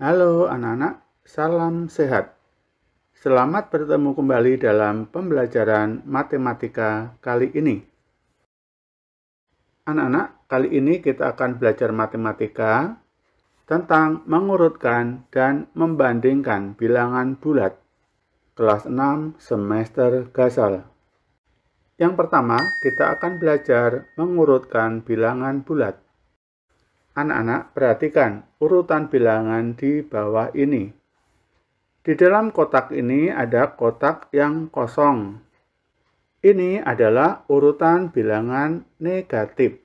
Halo anak-anak, salam sehat. Selamat bertemu kembali dalam pembelajaran matematika kali ini. Anak-anak, kali ini kita akan belajar matematika tentang mengurutkan dan membandingkan bilangan bulat. Kelas 6 semester gasal. Yang pertama, kita akan belajar mengurutkan bilangan bulat. Anak-anak, perhatikan urutan bilangan di bawah ini. Di dalam kotak ini ada kotak yang kosong. Ini adalah urutan bilangan negatif.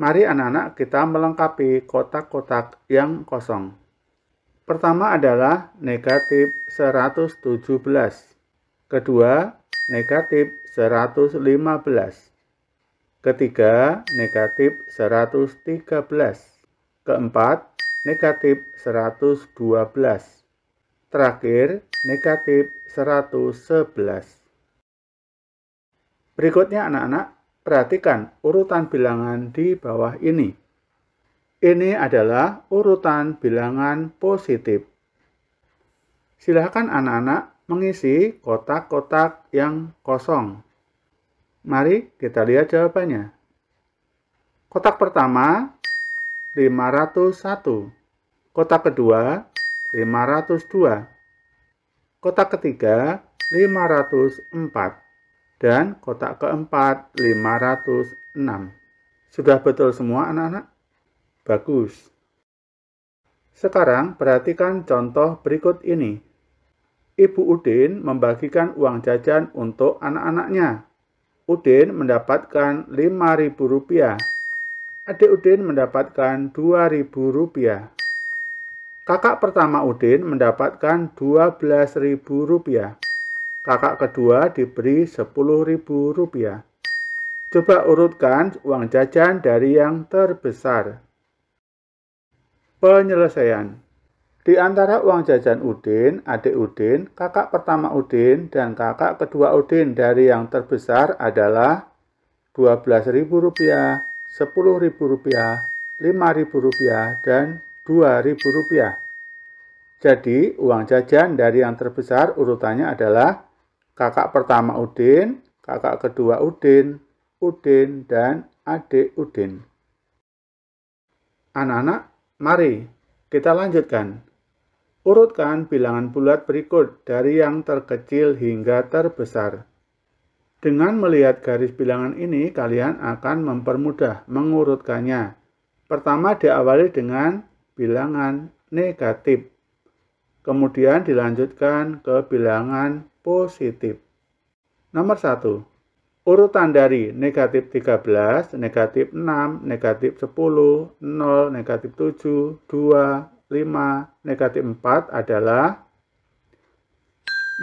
Mari anak-anak kita melengkapi kotak-kotak yang kosong. Pertama adalah negatif 117. Kedua, negatif 115. Ketiga, negatif 113. Keempat, negatif 112. Terakhir, negatif 111. Berikutnya anak-anak, perhatikan urutan bilangan di bawah ini. Ini adalah urutan bilangan positif. Silahkan anak-anak mengisi kotak-kotak yang kosong. Mari kita lihat jawabannya. Kotak pertama 501. Kotak kedua 502. Kotak ketiga 504 dan kotak keempat 506. Sudah betul semua anak-anak? Bagus. Sekarang perhatikan contoh berikut ini. Ibu Udin membagikan uang jajan untuk anak-anaknya. Udin mendapatkan Rp5.000. Adik Udin mendapatkan Rp2.000. Kakak pertama Udin mendapatkan Rp12.000. Kakak kedua diberi Rp10.000. Coba urutkan uang jajan dari yang terbesar. Penyelesaian di antara uang jajan Udin, adik Udin, kakak pertama Udin, dan kakak kedua Udin dari yang terbesar adalah Rp12.000, Rp10.000, Rp5.000, dan Rp2.000. Jadi, uang jajan dari yang terbesar urutannya adalah kakak pertama Udin, kakak kedua Udin, Udin, dan adik Udin. Anak-anak, mari kita lanjutkan. Urutkan bilangan bulat berikut dari yang terkecil hingga terbesar. Dengan melihat garis bilangan ini, kalian akan mempermudah mengurutkannya. Pertama diawali dengan bilangan negatif. Kemudian dilanjutkan ke bilangan positif. Nomor 1. Urutan dari negatif 13, negatif 6, negatif 10, 0, negatif 7, 2, 5 negatif 4 adalah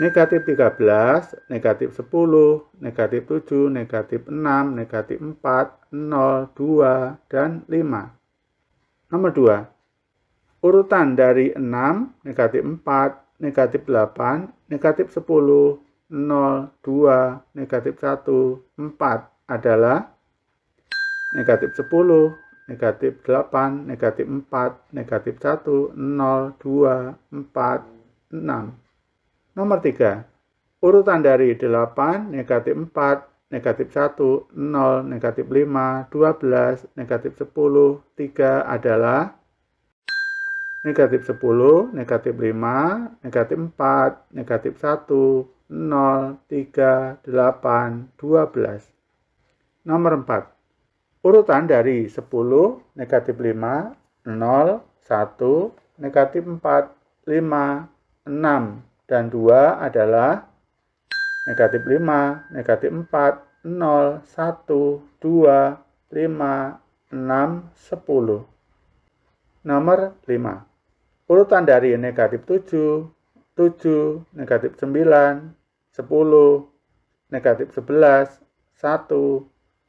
negatif 13, negatif 10, negatif 7, negatif 6, negatif 4, 0, 2, dan 5. Nomor 2. Urutan dari 6, negatif 4, negatif 8, negatif 10, 0, 2, negatif 1, 4 adalah negatif 10, negatif 8, negatif 4, negatif 1, 0, 2, 4, 6. Nomor 3, urutan dari 8, negatif 4, negatif 1, 0, negatif 5, 12, negatif 10, 3 adalah negatif 10, negatif 5, negatif 4, negatif 1, 0, 3, 8, 12. Nomor 4 urutan dari 10, negatif 5, 0, 1, negatif 4, 5, 6, dan 2 adalah negatif 5, negatif 4, 0, 1, 2, 5, 6, 10. Nomor 5. Urutan dari negatif 7, 7, negatif 9, 10, negatif 11, 1,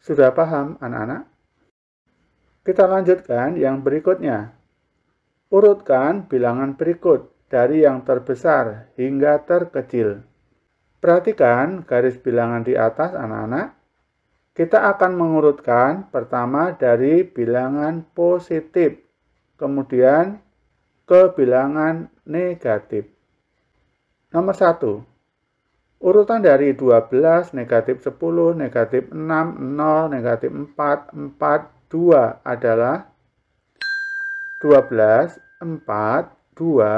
Sudah paham, anak-anak? Kita lanjutkan yang berikutnya. Urutkan bilangan berikut dari yang terbesar hingga terkecil. Perhatikan garis bilangan di atas, anak-anak. Kita akan mengurutkan pertama dari bilangan positif, kemudian ke bilangan negatif. Nomor satu, Urutan dari 12, negatif 10, negatif 6, 0, negatif 4, 4, 2 adalah 12, 4, 2,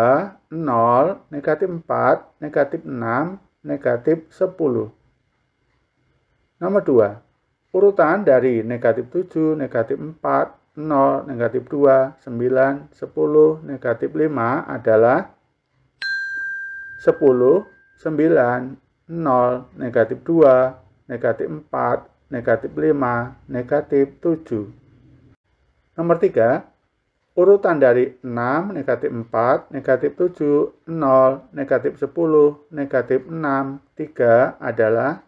0, negatif 4, negatif 6, negatif 10. Nomor 2. Urutan dari negatif 7, negatif 4, 0, negatif 2, 9, 10, negatif 5 adalah 10, 9, 0, negatif 2, negatif 4, negatif 5, negatif 7. Nomor 3, urutan dari 6, negatif 4, negatif 7, 0, negatif 10, negatif 6, 3 adalah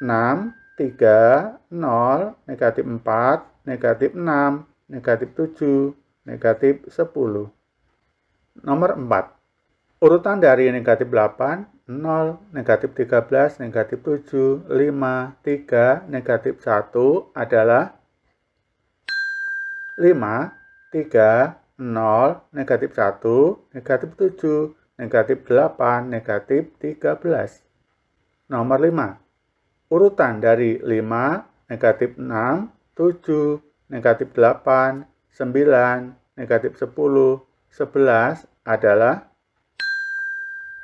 6, 3, 0, negatif 4, negatif 6, negatif 7, negatif 10. Nomor 4. Urutan dari negatif 8, 0, negatif 13, negatif 7, 5, 3, negatif 1 adalah 5, 3, 0, negatif 1, negatif 7, negatif 8, negatif 13. Nomor 5. Urutan dari 5, negatif 6, 7, negatif 8, 9, negatif 10, 11 adalah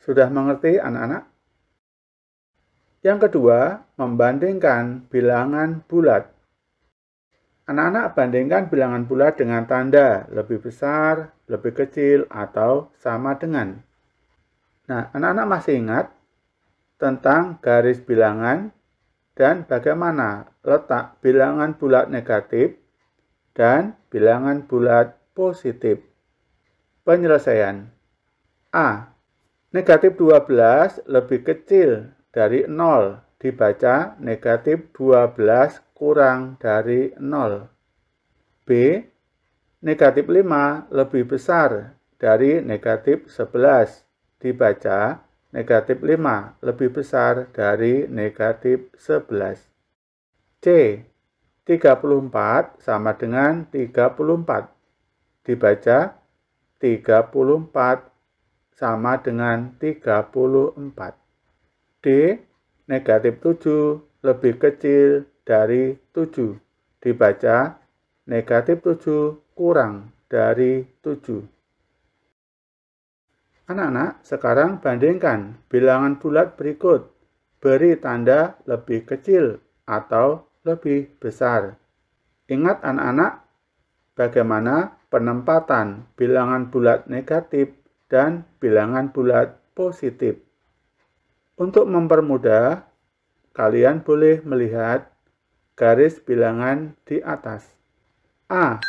Sudah mengerti anak-anak? Yang kedua, membandingkan bilangan bulat. Anak-anak bandingkan bilangan bulat dengan tanda lebih besar, lebih kecil, atau sama dengan. Nah, anak-anak masih ingat tentang garis bilangan dan bagaimana letak bilangan bulat negatif dan bilangan bulat positif. Penyelesaian A. Negatif 12 lebih kecil dari 0 dibaca negatif 12 kurang dari 0. B. Negatif 5 lebih besar dari negatif 11 dibaca negatif 5 lebih besar dari negatif 11. C. 34 sama dengan 34 dibaca 34 sama dengan 34. D. Negatif 7 lebih kecil dari 7. Dibaca negatif 7 kurang dari 7. Anak-anak, sekarang bandingkan bilangan bulat berikut. Beri tanda lebih kecil atau lebih besar. Ingat anak-anak, bagaimana penempatan bilangan bulat negatif dan bilangan bulat positif. Untuk mempermudah, kalian boleh melihat garis bilangan di atas. A.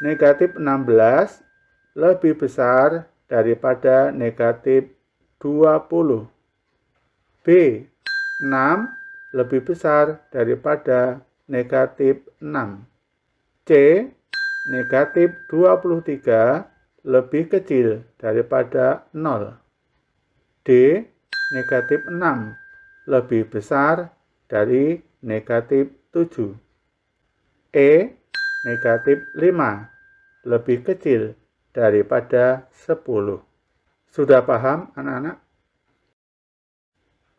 Negatif 16 lebih besar daripada negatif 20. B. 6 lebih besar daripada negatif 6. C. Negatif 23 lebih kecil daripada 0. D. Negatif 6 lebih besar dari negatif 7. E. Negatif 5 lebih kecil daripada 10. Sudah paham anak-anak?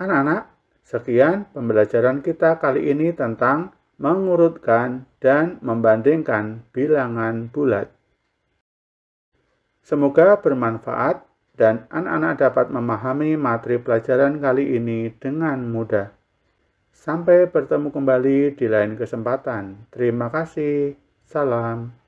Anak-anak, sekian pembelajaran kita kali ini tentang mengurutkan dan membandingkan bilangan bulat. Semoga bermanfaat dan anak-anak dapat memahami materi pelajaran kali ini dengan mudah. Sampai bertemu kembali di lain kesempatan. Terima kasih. Salam.